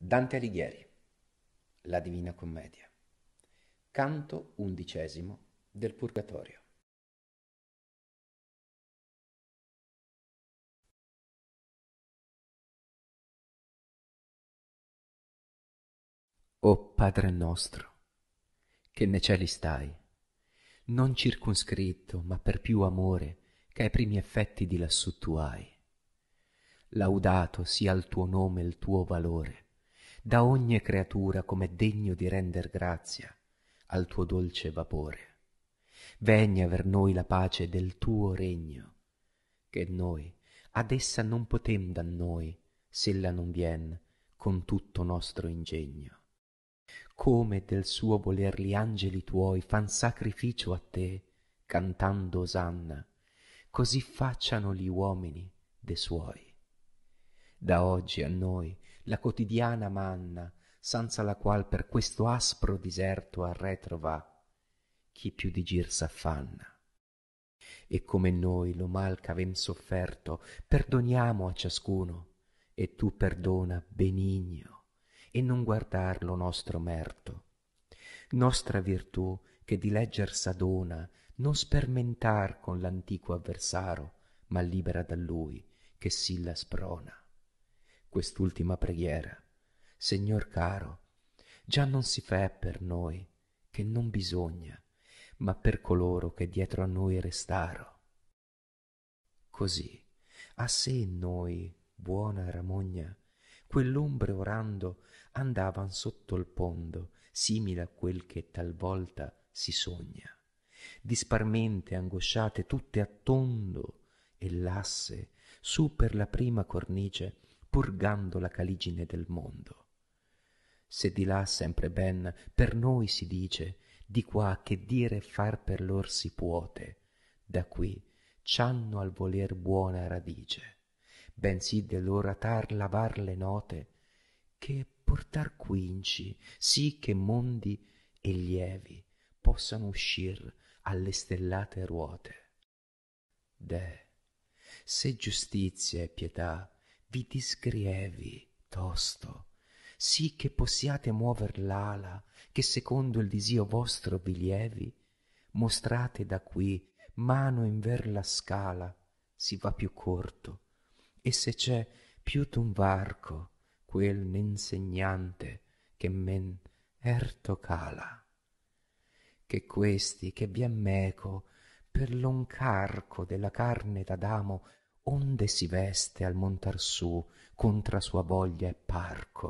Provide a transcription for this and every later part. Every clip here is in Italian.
Dante Alighieri, La Divina Commedia, canto undicesimo del Purgatorio. O Padre nostro, che ne cieli stai, non circoscritto, ma per più amore che ai primi effetti di lassù tu hai. Laudato sia il tuo nome e il tuo valore, da ogni creatura come degno di render grazia al tuo dolce vapore. Vegna ver noi la pace del tuo regno, che noi ad essa non potem da noi, s'ella non vien con tutto nostro ingegno. Come del suo voler gli angeli tuoi fan sacrificio a te, cantando osanna, così facciano gli uomini de suoi. Da oggi a noi la quotidiana manna, senza la qual per questo aspro diserto a retro va, chi più di gir s'affanna. E come noi lo mal ch'avem sofferto, perdoniamo a ciascuno, e tu perdona benigno, e non guardar lo nostro merto. Nostra virtù, che di legger s'adona, non spermentar con l'antico avversaro, ma libera da lui, che sì la sprona quest'ultima preghiera. Signor caro, già non si fa per noi, che non bisogna, ma per coloro che dietro a noi restaro. Così, a sé in noi, buona ramogna, quell'ombre orando andavan sotto il pondo, simile a quel che talvolta si sogna. Disparmente angosciate tutte a tondo e lasse, su per la prima cornice, purgando la caligine del mondo se di là sempre ben per noi si dice di qua che dire e far per lor si puote da qui c'hanno al voler buona radice bensì del lor atar lavar le note che portar quinci sì che mondi e lievi possano uscir alle stellate ruote deh se giustizia e pietà vi disgrievi tosto sì che possiate muover l'ala che secondo il disio vostro vi lievi mostrate da qui mano in ver la scala si va più corto e se c'è più d'un varco quel n'insegnante che men erto cala che questi che vien meco per lo ncarco della carne d'adamo onde si veste al montar su contra sua voglia e parco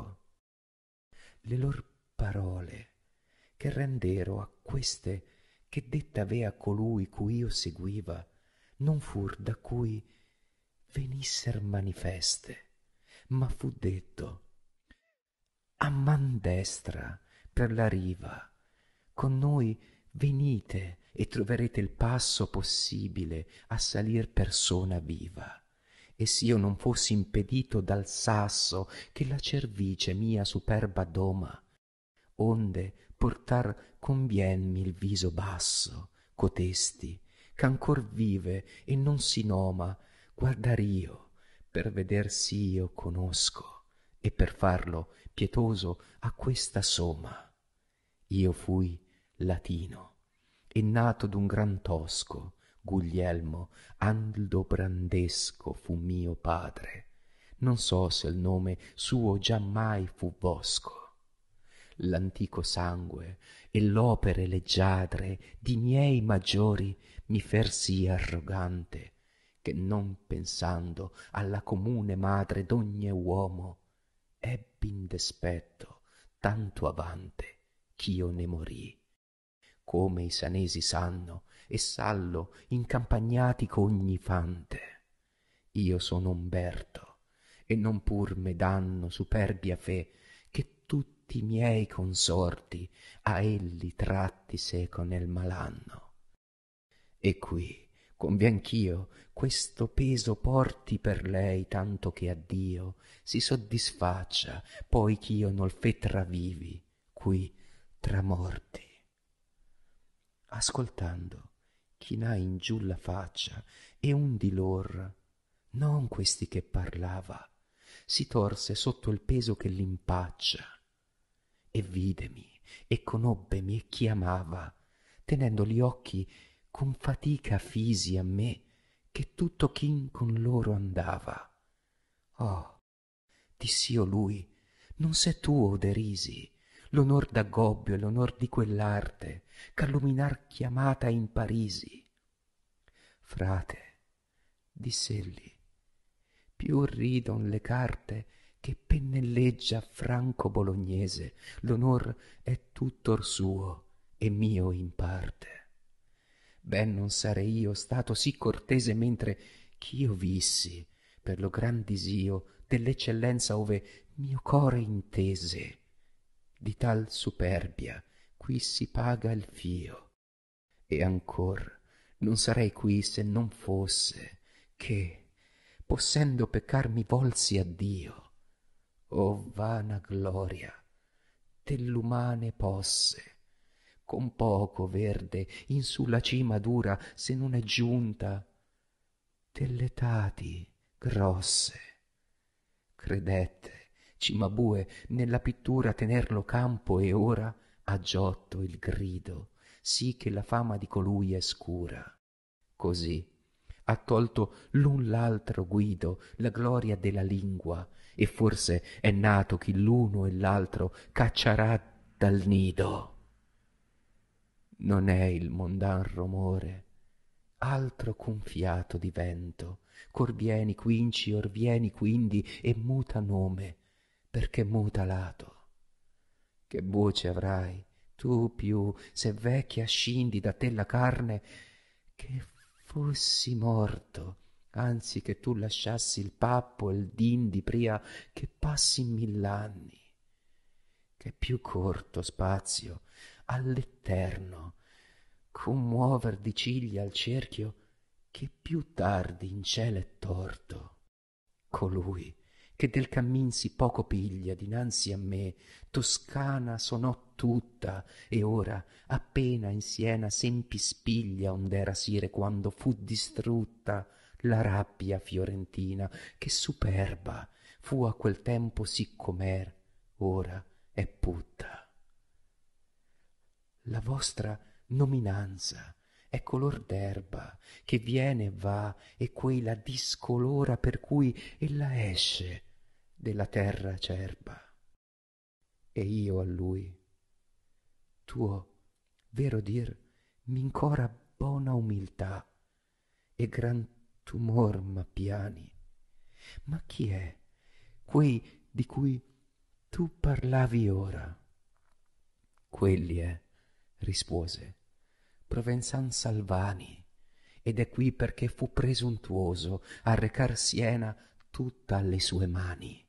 le lor parole che rendero a queste che detta avea colui cui io seguiva non fur da cui venisser manifeste ma fu detto a man destra per la riva con noi venite e troverete il passo possibile a salir persona viva. E io non fossi impedito dal sasso che la cervice mia superba doma, onde portar convienmi il viso basso, cotesti, ancor vive e non si noma, guardar io, per veder io conosco, e per farlo pietoso a questa soma. Io fui latino e nato d'un gran tosco guglielmo aldobrandesco fu mio padre non so se il nome suo giammai fu vosco l'antico sangue e l'opere leggiadre di miei maggiori mi fer sì arrogante che non pensando alla comune madre d'ogne uomo ebbi in despetto tanto avante ch'io ne mori come i sanesi sanno e sallo in incampagnati ogni fante io sono umberto e non pur me danno superbia fe che tutti miei consorti a elli tratti seco nel malanno e qui convien ch'io questo peso porti per lei tanto che a dio si soddisfaccia poi ch'io nol fe tra vivi qui tra morti ascoltando chinai in giù la faccia e un di lor non questi che parlava si torse sotto il peso che l'impaccia e videmi e conobbemi e chiamava tenendo gli occhi con fatica fisi a me che tutto chin con loro andava oh diss'io lui non se tu o derisi l'onor d'Agobbio e l'onor di quell'arte, calluminar chiamata in Parisi. Frate, diss'elli, più ridon le carte che pennelleggia franco bolognese, l'onor è tuttor suo e mio in parte. Ben non sarei io stato sì cortese mentre ch'io vissi, per lo gran disio dell'eccellenza ove mio core intese di tal superbia qui si paga il fio e ancor non sarei qui se non fosse che possendo peccar mi volsi a dio o vana gloria dell'umane posse con poco verde in su la cima dura se non è giunta delle tati grosse credette Cimabue nella pittura tenerlo campo e ora ha giotto il grido, sì che la fama di colui è scura. Così ha tolto l'un l'altro guido la gloria della lingua, e forse è nato chi l'uno e l'altro cacciarà dal nido. Non è il mondan rumore, altro ch'un fiato di vento, corvieni quinci, orvieni quindi, e muta nome, perché muta lato. Che voce avrai, tu più, se vecchia scindi da te la carne, che fossi morto, anzi che tu lasciassi il pappo e il dindi pria che passi mill'anni. Che più corto spazio all'eterno, con muover di ciglia al cerchio, che più tardi in cielo è torto. Colui che del cammin si poco piglia dinanzi a me toscana sonò tutta e ora appena in siena sempi spiglia ond'era sire quando fu distrutta la rabbia fiorentina che superba fu a quel tempo sì com'era ora è putta la vostra nominanza è color d'erba che viene e va e quei la discolora per cui ella esce della terra acerba. E io a lui, tuo vero dir, m'incora bona umiltà e gran tumor m'appiani. Ma chi è quei di cui tu parlavi ora? Quelli è, rispose, Provenzan Salvani, ed è qui perché fu presuntuoso a recar Siena tutta alle sue mani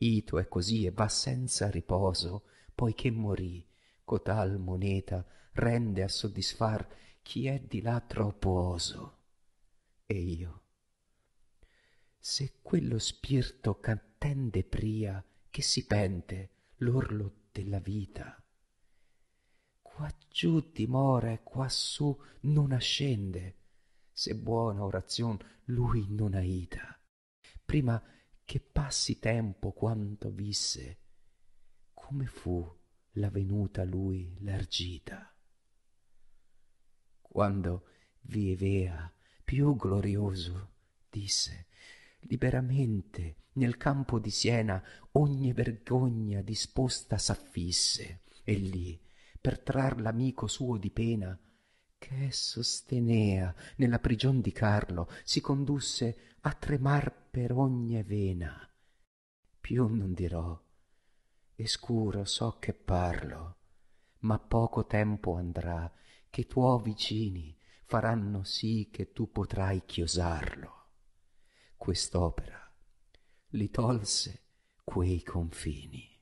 ito è così e va senza riposo, poiché morì. Cotal moneta rende a soddisfar chi è di là troppo oso. E io, se quello spirto ch'attende pria, che si pente l'orlo della vita, quaggiù dimora e quassù non ascende, se buona orazion lui non aita. Prima che passi tempo quanto visse come fu la venuta lui l'argita quando vivea più glorioso disse liberamente nel campo di siena ogni vergogna disposta s'affisse e lì per trar l'amico suo di pena che sostenea nella prigion di carlo si condusse a tremar per ogni vena. Più non dirò, e scuro so che parlo, ma poco tempo andrà che tuoi vicini faranno sì che tu potrai chiosarlo. Quest'opera li tolse quei confini.